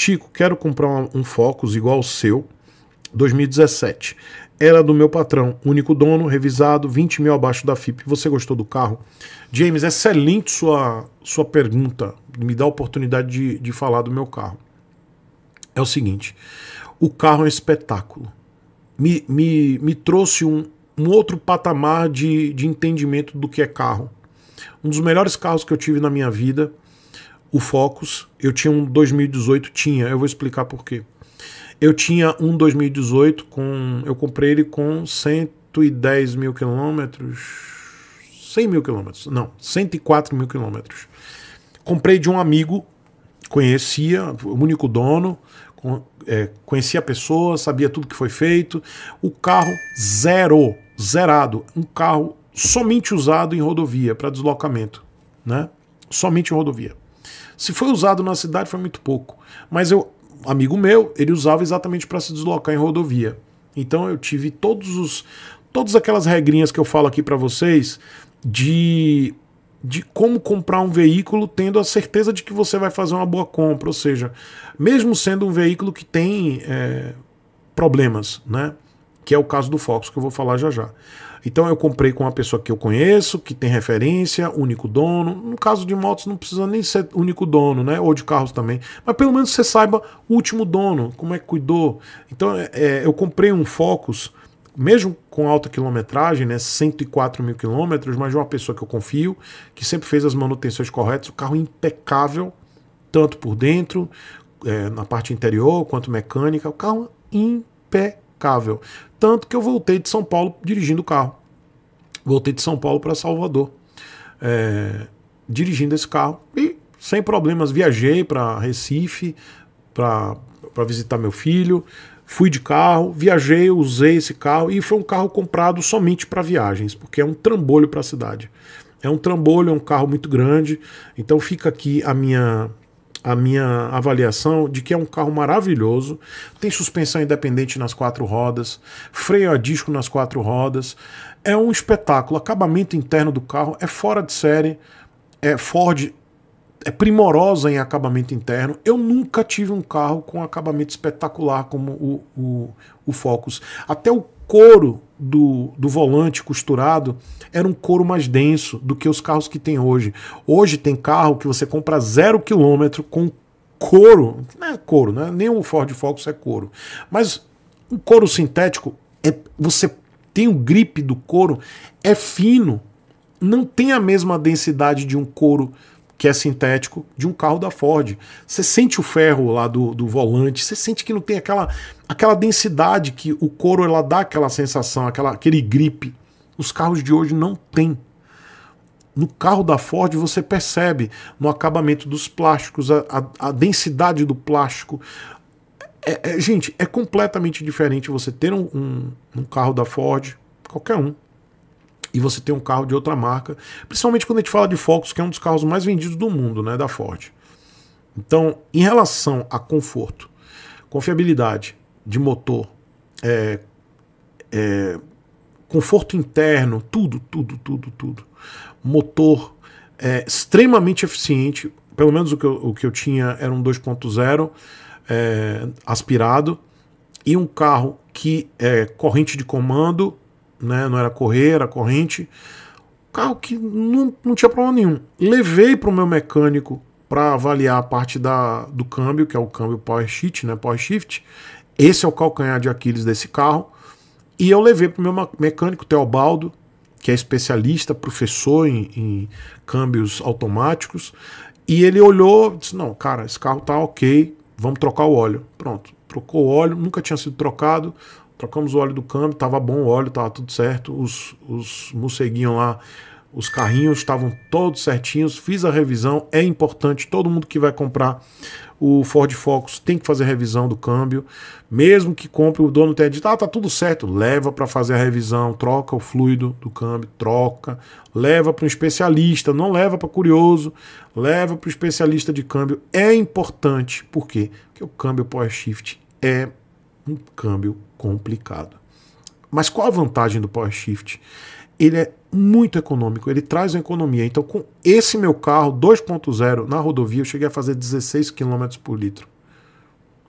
Chico, quero comprar um Focus igual ao seu, 2017. Era do meu patrão, único dono, revisado, 20 mil abaixo da FIP. Você gostou do carro? James, excelente sua, sua pergunta. Me dá a oportunidade de, de falar do meu carro. É o seguinte: o carro é um espetáculo. Me, me, me trouxe um, um outro patamar de, de entendimento do que é carro. Um dos melhores carros que eu tive na minha vida o Focus, eu tinha um 2018, tinha, eu vou explicar por quê. Eu tinha um 2018 com. Eu comprei ele com 110 mil quilômetros. 100 mil quilômetros. Não, 104 mil quilômetros. Comprei de um amigo, conhecia, o único dono, é, conhecia a pessoa, sabia tudo que foi feito. O carro zero, zerado. Um carro somente usado em rodovia, para deslocamento. Né? Somente em rodovia. Se foi usado na cidade, foi muito pouco. Mas eu, amigo meu, ele usava exatamente para se deslocar em rodovia. Então eu tive todos os todas aquelas regrinhas que eu falo aqui para vocês de de como comprar um veículo tendo a certeza de que você vai fazer uma boa compra, ou seja, mesmo sendo um veículo que tem é, problemas, né? Que é o caso do Fox que eu vou falar já já. Então eu comprei com uma pessoa que eu conheço, que tem referência, único dono. No caso de motos não precisa nem ser único dono, né? Ou de carros também. Mas pelo menos você saiba o último dono, como é que cuidou. Então é, é eu comprei um Focus, mesmo com alta quilometragem, né? 104 mil quilômetros, mas de uma pessoa que eu confio, que sempre fez as manutenções corretas. O carro é impecável, tanto por dentro, é, na parte interior, quanto mecânica. O carro é impecável. Tanto que eu voltei de São Paulo dirigindo o carro. Voltei de São Paulo para Salvador, é, dirigindo esse carro. E sem problemas, viajei para Recife para visitar meu filho. Fui de carro, viajei, usei esse carro e foi um carro comprado somente para viagens, porque é um trambolho para a cidade. É um trambolho, é um carro muito grande, então fica aqui a minha a minha avaliação de que é um carro maravilhoso, tem suspensão independente nas quatro rodas, freio a disco nas quatro rodas, é um espetáculo. acabamento interno do carro é fora de série. É Ford é primorosa em acabamento interno. Eu nunca tive um carro com acabamento espetacular como o, o, o Focus. Até o couro do, do volante costurado era um couro mais denso do que os carros que tem hoje. Hoje tem carro que você compra zero quilômetro com couro, não é couro, né? nem o Ford Focus é couro, mas o couro sintético é você tem o grip do couro é fino, não tem a mesma densidade de um couro que é sintético, de um carro da Ford. Você sente o ferro lá do, do volante, você sente que não tem aquela, aquela densidade que o couro ela dá aquela sensação, aquela, aquele grip. Os carros de hoje não têm. No carro da Ford você percebe no acabamento dos plásticos, a, a, a densidade do plástico. É, é, gente, é completamente diferente você ter um, um, um carro da Ford, qualquer um, e você tem um carro de outra marca, principalmente quando a gente fala de Focus, que é um dos carros mais vendidos do mundo, né, da Ford. Então, em relação a conforto, confiabilidade de motor, é, é, conforto interno, tudo, tudo, tudo, tudo. Motor é, extremamente eficiente, pelo menos o que eu, o que eu tinha era um 2.0 é, aspirado, e um carro que é corrente de comando, né? não era correr, era corrente. Carro que não, não tinha problema nenhum. Levei para o meu mecânico para avaliar a parte da, do câmbio, que é o câmbio Power Shift, né? Power Shift. Esse é o calcanhar de Aquiles desse carro. E eu levei para o meu mecânico, Teobaldo, que é especialista, professor em, em câmbios automáticos. E ele olhou e disse: Não, cara, esse carro tá ok, vamos trocar o óleo. Pronto, trocou o óleo, nunca tinha sido trocado. Trocamos o óleo do câmbio, tava bom o óleo, tava tudo certo. Os, os morceguinhos lá, os carrinhos estavam todos certinhos. Fiz a revisão, é importante. Todo mundo que vai comprar o Ford Focus tem que fazer revisão do câmbio. Mesmo que compre, o dono tenha dito, ah, tá tudo certo. Leva para fazer a revisão, troca o fluido do câmbio, troca. Leva para um especialista, não leva para curioso. Leva para o especialista de câmbio. É importante, por quê? Porque o câmbio Power Shift é um câmbio complicado. Mas qual a vantagem do Power Shift? Ele é muito econômico, ele traz uma economia. Então, com esse meu carro 2.0 na rodovia, eu cheguei a fazer 16 km por litro.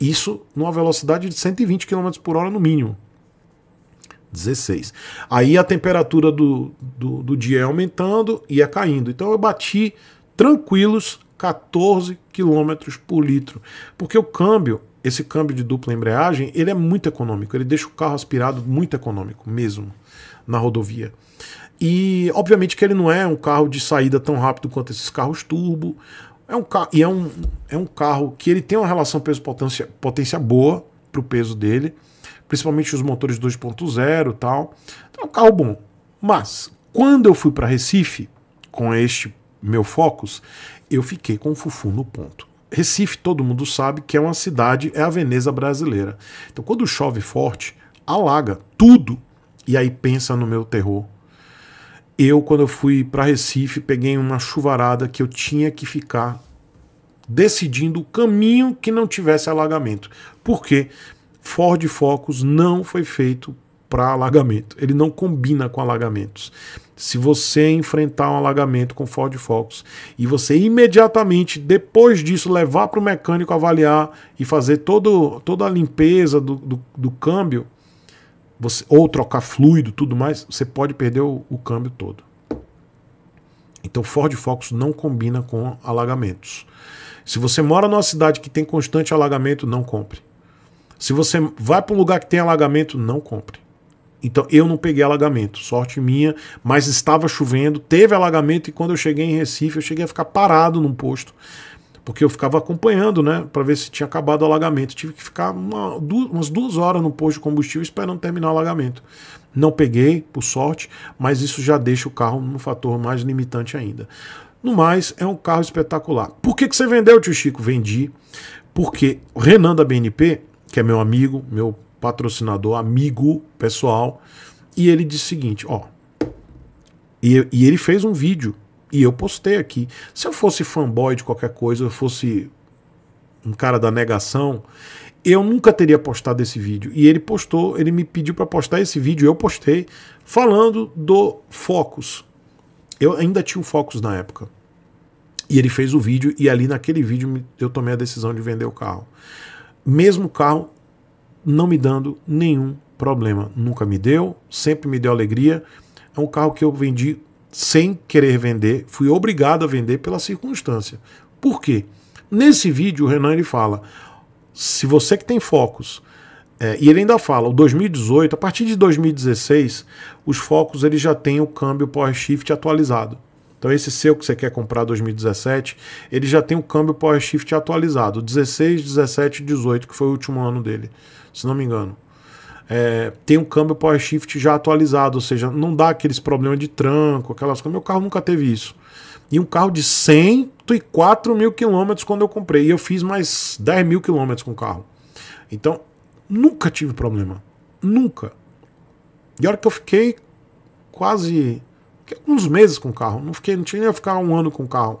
Isso numa velocidade de 120 km por hora no mínimo. 16. Aí a temperatura do, do, do dia é aumentando e é caindo. Então eu bati tranquilos 14 km por litro. Porque o câmbio esse câmbio de dupla embreagem, ele é muito econômico, ele deixa o carro aspirado muito econômico mesmo na rodovia. E obviamente que ele não é um carro de saída tão rápido quanto esses carros turbo. É um carro e é um, é um carro que ele tem uma relação peso-potência potência boa para o peso dele, principalmente os motores 2.0 tal. Então, é um carro bom. Mas quando eu fui para Recife com este meu Focus, eu fiquei com o fufu no ponto. Recife, todo mundo sabe que é uma cidade, é a Veneza brasileira. Então, quando chove forte, alaga tudo. E aí pensa no meu terror. Eu, quando eu fui para Recife, peguei uma chuvarada que eu tinha que ficar decidindo o caminho que não tivesse alagamento. Por quê? Ford Focus não foi feito para alagamento. Ele não combina com alagamentos. Se você enfrentar um alagamento com Ford Focus e você imediatamente depois disso levar para o mecânico avaliar e fazer todo, toda a limpeza do, do, do câmbio, você, ou trocar fluido, tudo mais, você pode perder o, o câmbio todo. Então Ford Focus não combina com alagamentos. Se você mora numa cidade que tem constante alagamento, não compre. Se você vai para um lugar que tem alagamento, não compre. Então eu não peguei alagamento, sorte minha, mas estava chovendo, teve alagamento e quando eu cheguei em Recife, eu cheguei a ficar parado num posto, porque eu ficava acompanhando, né, para ver se tinha acabado o alagamento. Tive que ficar uma, duas, umas duas horas no posto de combustível esperando terminar o alagamento. Não peguei, por sorte, mas isso já deixa o carro num fator mais limitante ainda. No mais, é um carro espetacular. Por que, que você vendeu, tio Chico? Vendi, porque Renan da BNP, que é meu amigo, meu patrocinador, amigo pessoal. E ele disse o seguinte: ó. E, e ele fez um vídeo e eu postei aqui. Se eu fosse fanboy de qualquer coisa, eu fosse um cara da negação, eu nunca teria postado esse vídeo. E ele postou, ele me pediu para postar esse vídeo, eu postei, falando do Focus. Eu ainda tinha o Focus na época. E ele fez o vídeo, e ali naquele vídeo eu tomei a decisão de vender o carro. Mesmo carro, não me dando nenhum problema. Nunca me deu, sempre me deu alegria. É um carro que eu vendi sem querer vender, fui obrigado a vender pela circunstância. Por quê? Nesse vídeo, o Renan ele fala: se você que tem focos, é, e ele ainda fala, o 2018, a partir de 2016, os focos ele já tem o câmbio Power Shift atualizado. Então esse seu que você quer comprar 2017, ele já tem o câmbio Power Shift atualizado, 16, 17, 18, que foi o último ano dele, se não me engano. É, tem um câmbio Power Shift já atualizado, ou seja, não dá aqueles problemas de tranco, aquelas coisas. Meu carro nunca teve isso. E um carro de 104 mil quilômetros quando eu comprei. E eu fiz mais 10 mil quilômetros com o carro. Então, nunca tive problema. Nunca. E a hora que eu fiquei quase Fiquei alguns meses com o carro. Não, fiquei, não tinha a ficar um ano com o carro.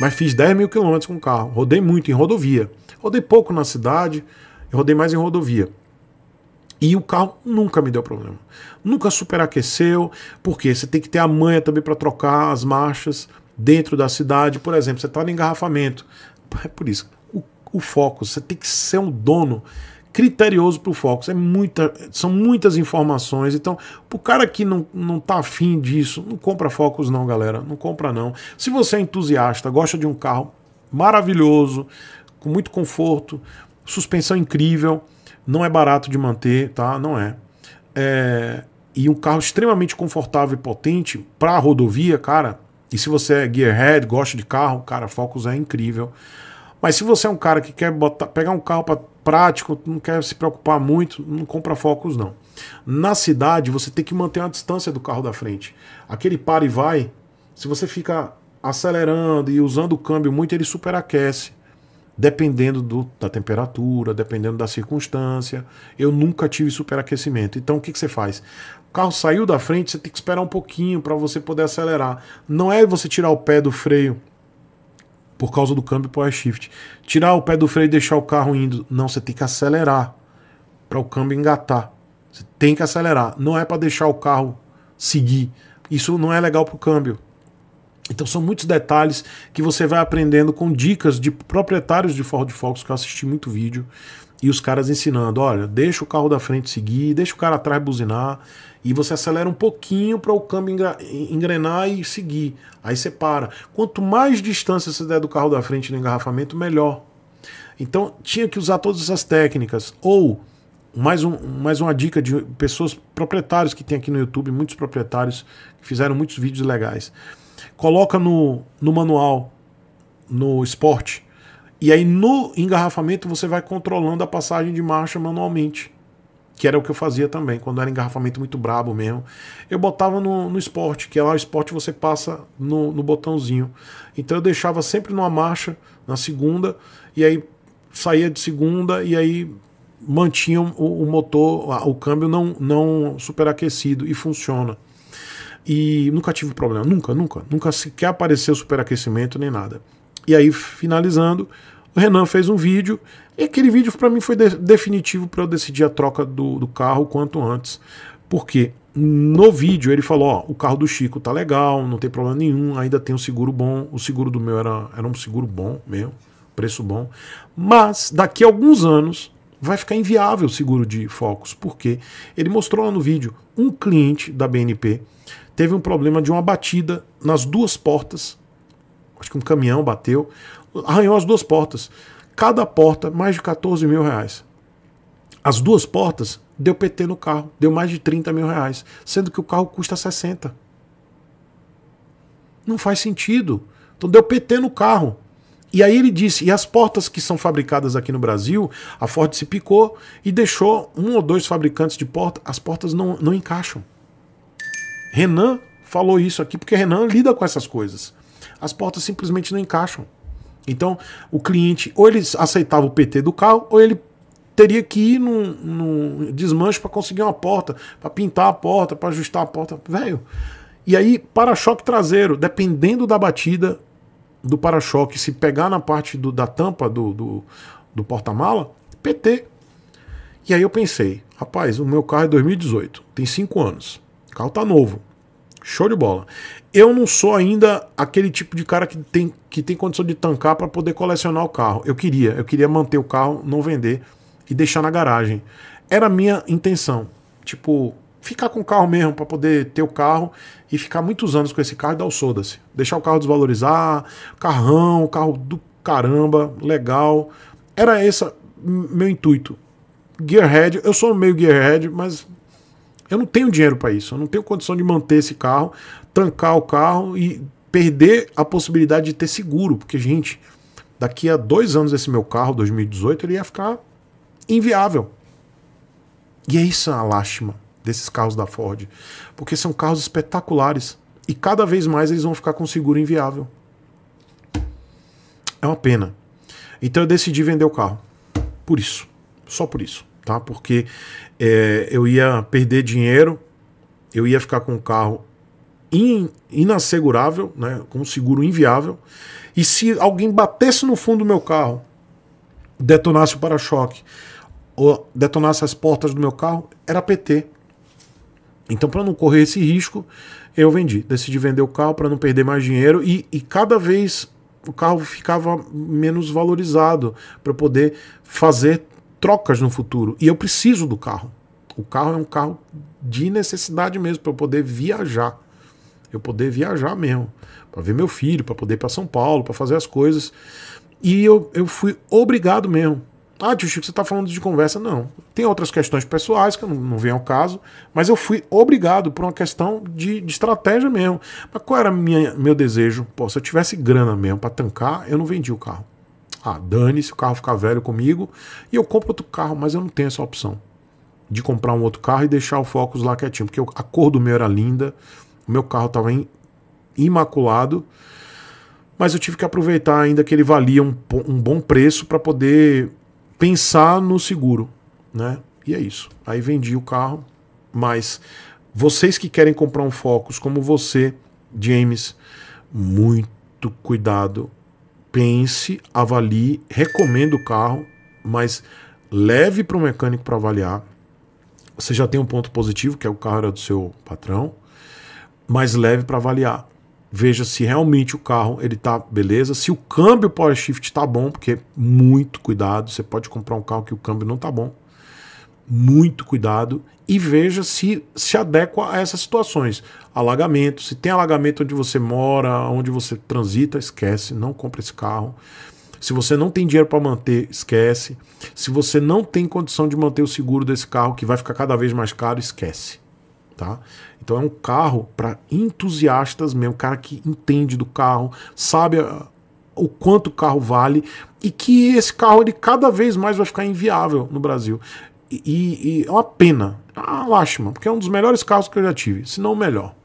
Mas fiz 10 mil quilômetros com o carro. Rodei muito em rodovia. Rodei pouco na cidade, rodei mais em rodovia. E o carro nunca me deu problema. Nunca superaqueceu, porque você tem que ter a manha também para trocar as marchas dentro da cidade. Por exemplo, você está no engarrafamento. É por isso. O, o foco, você tem que ser um dono criterioso para o Focus. É muita, são muitas informações. Então, para o cara que não, não tá afim disso, não compra Focus não, galera. Não compra não. Se você é entusiasta, gosta de um carro maravilhoso, com muito conforto, suspensão incrível, não é barato de manter, tá? Não é. é e um carro extremamente confortável e potente para a rodovia, cara. E se você é gearhead, gosta de carro, cara, Focus é incrível. Mas se você é um cara que quer botar, pegar um carro para prático, não quer se preocupar muito, não compra focos não. Na cidade, você tem que manter a distância do carro da frente. Aquele para e vai, se você fica acelerando e usando o câmbio muito, ele superaquece. Dependendo do, da temperatura, dependendo da circunstância. Eu nunca tive superaquecimento. Então o que, que você faz? O carro saiu da frente, você tem que esperar um pouquinho para você poder acelerar. Não é você tirar o pé do freio por causa do câmbio power shift. Tirar o pé do freio e deixar o carro indo. Não, você tem que acelerar para o câmbio engatar. Você tem que acelerar. Não é para deixar o carro seguir. Isso não é legal para o câmbio. Então são muitos detalhes que você vai aprendendo com dicas de proprietários de Ford Focus, que eu assisti muito vídeo, e os caras ensinando, olha, deixa o carro da frente seguir, deixa o cara atrás buzinar e você acelera um pouquinho para o câmbio engrenar e seguir. Aí você para. Quanto mais distância você der do carro da frente no engarrafamento, melhor. Então tinha que usar todas essas técnicas ou mais, um, mais uma dica de pessoas proprietários que tem aqui no YouTube, muitos proprietários que fizeram muitos vídeos legais. Coloca no, no manual, no esporte, e aí no engarrafamento você vai controlando a passagem de marcha manualmente. Que era o que eu fazia também, quando era engarrafamento muito brabo mesmo. Eu botava no, no esporte, que é lá o esporte você passa no, no botãozinho. Então eu deixava sempre numa marcha, na segunda, e aí saía de segunda, e aí mantinha o, motor, o câmbio não, não superaquecido e funciona. E nunca tive problema, nunca, nunca, nunca sequer apareceu superaquecimento nem nada. E aí, finalizando, o Renan fez um vídeo. E aquele vídeo para mim foi de definitivo para eu decidir a troca do, do carro quanto antes. Porque no vídeo ele falou: ó, o carro do Chico tá legal, não tem problema nenhum, ainda tem um seguro bom. O seguro do meu era, era um seguro bom mesmo, preço bom. Mas daqui a alguns anos vai ficar inviável o seguro de Focus, porque ele mostrou lá no vídeo um cliente da BNP teve um problema de uma batida nas duas portas acho que um caminhão bateu, arranhou as duas portas. Cada porta, mais de 14 mil reais. As duas portas deu PT no carro, deu mais de 30 mil reais, sendo que o carro custa 60. Não faz sentido. Então deu PT no carro. E aí ele disse: e as portas que são fabricadas aqui no Brasil, a Ford se picou e deixou um ou dois fabricantes de porta, as portas não, não encaixam. Renan falou isso aqui porque Renan lida com essas coisas as portas simplesmente não encaixam. Então, o cliente, ou ele aceitava o PT do carro, ou ele teria que ir num, num desmanche para conseguir uma porta, para pintar a porta, para ajustar a porta. Velho. E aí, para-choque traseiro, dependendo da batida do para-choque, se pegar na parte do, da tampa do, do, do porta-mala, PT. E aí eu pensei, rapaz, o meu carro é 2018, tem 5 anos, o carro tá novo. Show de bola. Eu não sou ainda aquele tipo de cara que tem, que tem condição de tancar para poder colecionar o carro. Eu queria, eu queria manter o carro, não vender e deixar na garagem. Era a minha intenção. Tipo, ficar com o carro mesmo para poder ter o carro e ficar muitos anos com esse carro e dar o soda-se. Deixar o carro desvalorizar, carrão, carro do caramba, legal. Era esse meu intuito. Gearhead, eu sou meio gearhead, mas eu não tenho dinheiro para isso, eu não tenho condição de manter esse carro, tancar o carro e perder a possibilidade de ter seguro, porque, gente, daqui a dois anos esse meu carro, 2018, ele ia ficar inviável. E é isso a lástima desses carros da Ford, porque são carros espetaculares e cada vez mais eles vão ficar com seguro inviável. É uma pena. Então eu decidi vender o carro. Por isso. Só por isso, tá? Porque é, eu ia perder dinheiro, eu ia ficar com o carro in, inassegurável, né, com um seguro inviável, e se alguém batesse no fundo do meu carro, detonasse o para-choque, ou detonasse as portas do meu carro, era PT. Então, para não correr esse risco, eu vendi. Decidi vender o carro para não perder mais dinheiro e, e, cada vez o carro ficava menos valorizado para poder fazer trocas no futuro e eu preciso do carro. O carro é um carro de necessidade mesmo para eu poder viajar. Eu poder viajar mesmo, para ver meu filho, para poder ir para São Paulo, para fazer as coisas. E eu, eu fui obrigado mesmo. Ah, tio Chico, você está falando de conversa. Não. Tem outras questões pessoais que não, não vem ao caso, mas eu fui obrigado por uma questão de, de estratégia mesmo. Mas qual era minha, meu desejo? Pô, se eu tivesse grana mesmo para tancar, eu não vendia o carro. Ah, dane-se, o carro ficar velho comigo e eu compro outro carro, mas eu não tenho essa opção de comprar um outro carro e deixar o Focus lá quietinho, porque a cor do meu era linda, o meu carro estava imaculado, mas eu tive que aproveitar ainda que ele valia um, um bom preço para poder pensar no seguro, né? E é isso. Aí vendi o carro, mas vocês que querem comprar um Focus como você, James, muito cuidado pense, avalie, recomenda o carro, mas leve para o mecânico para avaliar. Você já tem um ponto positivo, que é o carro era do seu patrão, mas leve para avaliar. Veja se realmente o carro ele tá beleza, se o câmbio power shift tá bom, porque muito cuidado, você pode comprar um carro que o câmbio não tá bom muito cuidado e veja se se adequa a essas situações. Alagamento, se tem alagamento onde você mora, onde você transita, esquece, não compra esse carro. Se você não tem dinheiro para manter, esquece. Se você não tem condição de manter o seguro desse carro, que vai ficar cada vez mais caro, esquece. Tá? Então é um carro para entusiastas mesmo, cara que entende do carro, sabe ah, o quanto o carro vale e que esse carro ele cada vez mais vai ficar inviável no Brasil. E, e é uma pena, é uma lástima, porque é um dos melhores carros que eu já tive, se não o melhor.